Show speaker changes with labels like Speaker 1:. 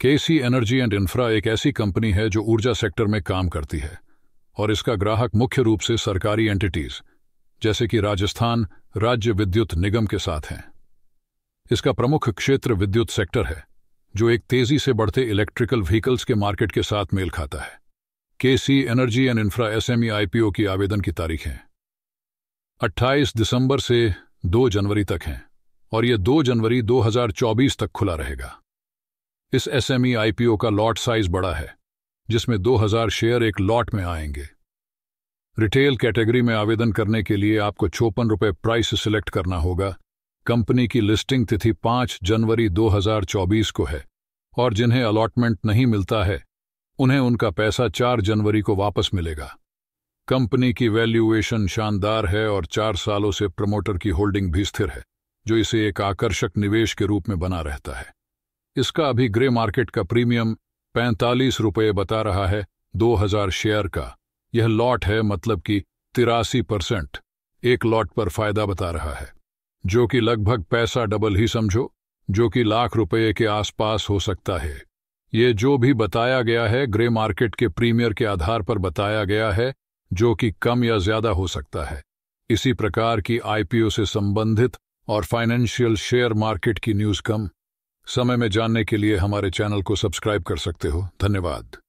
Speaker 1: KC energy and infra एक ऐसी company है जो ऊर्जा सेक्टर में काम करती है और इसका ग्राहक मुख्य रूप से सरकारी एंटिटीज जैसे कि राजस्थान राज्य विद्युत निगम के साथ हैं इसका प्रमुख क्षेत्र विद्युत सेक्टर है जो एक तेजी से बढ़ते इलेक्ट्रिकल व्हीकल्स के मार्केट के साथ मेल खाता है K C energy and infra SME IPO की आवेदन की तारीखें 28 दिसंबर से 2 जनवरी तक हैं और यह 2 जनवरी 2024 तक खुला रहेगा इस एसएमई आईपीओ e का लॉट साइज बड़ा है जिसमें 2000 शेयर एक लॉट में आएंगे रिटेल कैटेगरी में आवेदन करने के लिए आपको चौपन रुपये प्राइस सिलेक्ट करना होगा कंपनी की लिस्टिंग तिथि 5 जनवरी 2024 को है और जिन्हें अलॉटमेंट नहीं मिलता है उन्हें उनका पैसा 4 जनवरी को वापस मिलेगा कंपनी की वैल्यूएशन शानदार है और चार सालों से प्रमोटर की होल्डिंग भी स्थिर है जो इसे एक आकर्षक निवेश के रूप में बना रहता है इसका अभी ग्रे मार्केट का प्रीमियम पैंतालीस रुपये बता रहा है दो हजार शेयर का यह लॉट है मतलब कि तिरासी परसेंट एक लॉट पर फायदा बता रहा है जो कि लगभग पैसा डबल ही समझो जो कि लाख रुपए के आसपास हो सकता है ये जो भी बताया गया है ग्रे मार्केट के प्रीमियर के आधार पर बताया गया है जो कि कम या ज्यादा हो सकता है इसी प्रकार की आईपीओ से संबंधित और फाइनेंशियल शेयर मार्केट की न्यूज कम समय में जानने के लिए हमारे चैनल को सब्सक्राइब कर सकते हो धन्यवाद